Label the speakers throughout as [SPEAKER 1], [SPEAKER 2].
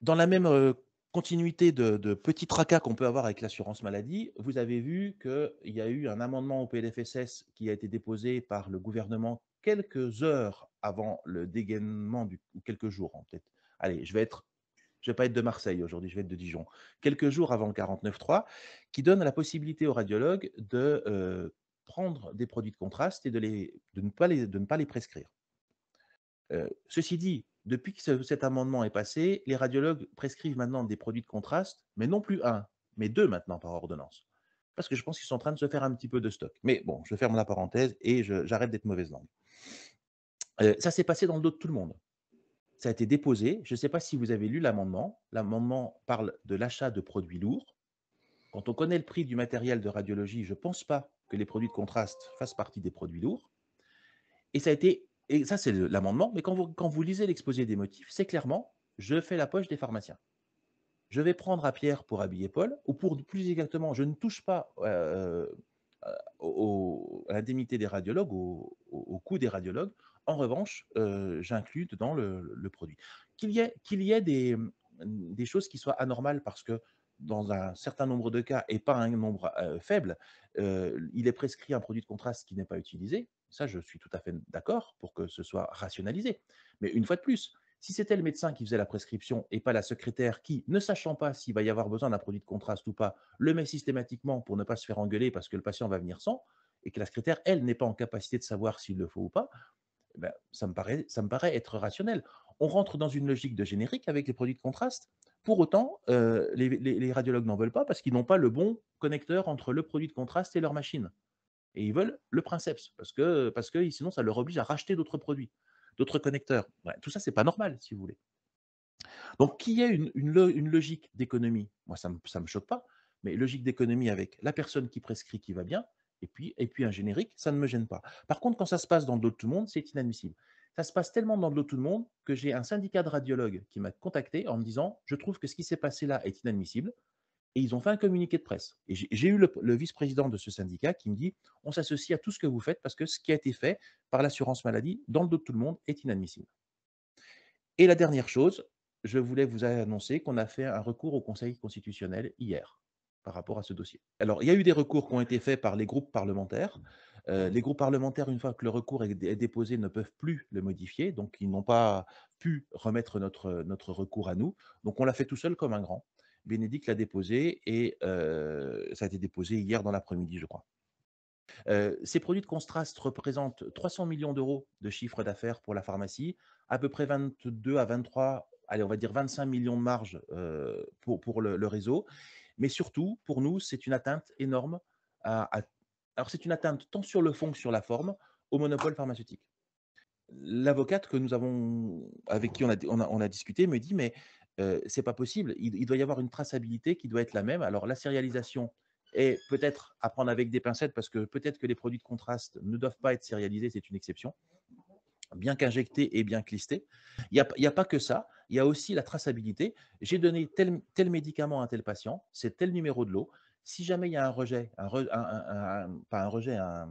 [SPEAKER 1] dans la même continuité de, petits tracas qu'on peut avoir avec l'assurance maladie, vous avez vu qu'il y a eu un amendement au PLFSS qui a été déposé par le gouvernement quelques heures avant le dégainement, ou quelques jours en hein, peut Allez, je vais être ne vais pas être de Marseille aujourd'hui, je vais être de Dijon, quelques jours avant le 49.3, qui donne la possibilité aux radiologues de euh, prendre des produits de contraste et de, ne, pas les, prescrire. Euh, ceci dit, depuis que cet amendement est passé, les radiologues prescrivent maintenant des produits de contraste, mais non plus un, mais deux maintenant par ordonnance. Parce que je pense qu'ils sont en train de se faire un petit peu de stock. Mais bon, je ferme la parenthèse et j'arrête d'être mauvaise langue. Euh, ça s'est passé dans le dos de tout le monde. Ça a été déposé. Je ne sais pas si vous avez lu l'amendement. L'amendement parle de l'achat de produits lourds. Quand on connaît le prix du matériel de radiologie, je ne pense pas que les produits de contraste fassent partie des produits lourds. Et ça a été et ça, c'est l'amendement. Mais quand vous, lisez l'exposé des motifs, c'est clairement je fais la poche des pharmaciens. Je vais prendre à Pierre pour habiller Paul, ou pour plus exactement, je ne touche pas euh, euh, à l'indemnité des radiologues, au, coût des radiologues. En revanche, euh, j'inclus dedans le, produit. Qu'il y ait, des, choses qui soient anormales parce que dans un certain nombre de cas et pas un nombre faible, il est prescrit un produit de contraste qui n'est pas utilisé. Ça, je suis tout à fait d'accord pour que ce soit rationalisé. Mais une fois de plus, si c'était le médecin qui faisait la prescription et pas la secrétaire qui, ne sachant pas s'il va y avoir besoin d'un produit de contraste ou pas, le met systématiquement pour ne pas se faire engueuler parce que le patient va venir sans, et que la secrétaire, elle, n'est pas en capacité de savoir s'il le faut ou pas, eh ben, ça, me paraît, être rationnel. On rentre dans une logique de générique avec les produits de contraste. Pour autant, euh, les radiologues n'en veulent pas parce qu'ils n'ont pas le bon connecteur entre le produit de contraste et leur machine. Et ils veulent le Princeps, parce que, parce que sinon, ça leur oblige à racheter d'autres produits, d'autres connecteurs. tout ça, c'est pas normal, si vous voulez. Donc, qui y une, une, logique d'économie, moi, ça ne me, choque pas, mais logique d'économie avec la personne qui prescrit qui va bien, et puis, et puis un générique, ça ne me gêne pas. Par contre, quand ça se passe dans le tout le monde, c'est inadmissible. Ça se passe tellement dans le tout le monde que j'ai un syndicat de radiologues qui m'a contacté en me disant Je trouve que ce qui s'est passé là est inadmissible. Et ils ont fait un communiqué de presse. j'ai eu le, vice-président de ce syndicat qui me dit on s'associe à tout ce que vous faites parce que ce qui a été fait par l'assurance maladie dans le dos de tout le monde est inadmissible. Et la dernière chose, je voulais vous annoncer qu'on a fait un recours au Conseil constitutionnel hier par rapport à ce dossier. Alors, il y a eu des recours qui ont été faits par les groupes parlementaires. Euh, les groupes parlementaires, une fois que le recours est, déposé, ne peuvent plus le modifier, donc ils n'ont pas pu remettre notre recours à nous. Donc, on l'a fait tout seul comme un grand. Bénédicte l'a déposé et euh, ça a été déposé hier dans l'après-midi, je crois. Euh, ces produits de contraste représentent 300 millions d'euros de chiffre d'affaires pour la pharmacie, à peu près 22 à 23, allez, on va dire 25 millions de marge euh, pour, pour le, réseau. Mais surtout, pour nous, c'est une atteinte énorme. À, Alors, c'est une atteinte tant sur le fond que sur la forme au monopole pharmaceutique l'avocate que nous avons, avec qui on a, on a, on a discuté, me dit mais c'est pas possible. Il, doit y avoir une traçabilité qui doit être la même. Alors la sérialisation est peut-être à prendre avec des pincettes parce que peut-être que les produits de contraste ne doivent pas être sérialisés, c'est une exception. Bien qu'injectés et bien clistés. Il n'y a, pas que ça, il y a aussi la traçabilité. J'ai donné tel, tel médicament à tel patient, c'est tel numéro de lot. Si jamais il y a un rejet, un, pas un rejet, un,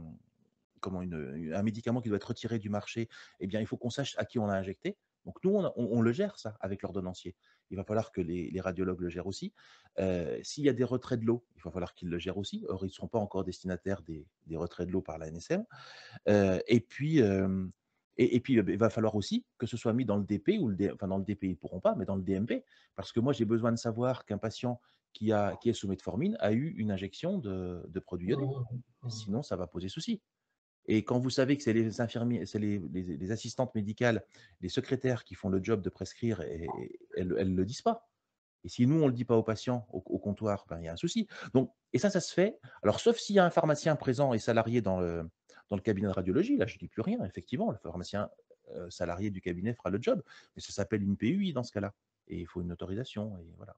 [SPEAKER 1] comment un médicament qui doit être retiré du marché, eh bien, il faut qu'on sache à qui on l'a injecté. Donc nous, on, le gère ça avec l'ordonnancier. Il va falloir que les, radiologues le gèrent aussi. Euh, s'il y a des retraits de l'eau, il va falloir qu'ils le gèrent aussi. Or, ils ne seront pas encore destinataires des, retraits de l'eau par la NSM. Euh, et puis, euh, et, puis, il va falloir aussi que ce soit mis dans le DP, ou le, enfin dans le DP, ils ne pourront pas, mais dans le DMP, parce que moi, j'ai besoin de savoir qu'un patient qui, a, qui est sous formine a eu une injection de, de produit Sinon, ça va poser souci. Et quand vous savez que c'est les c'est les, assistantes médicales, les secrétaires qui font le job de prescrire, elles ne le disent pas. Et si nous, on ne le dit pas aux patients au, comptoir, ben, il y a un souci. Donc, et ça, ça se fait. Alors, sauf s'il y a un pharmacien présent et salarié dans le, cabinet de radiologie, là, je ne dis plus rien, effectivement, le pharmacien euh, salarié du cabinet fera le job. Mais ça s'appelle une PUI dans ce cas-là. Et il faut une autorisation. Et voilà.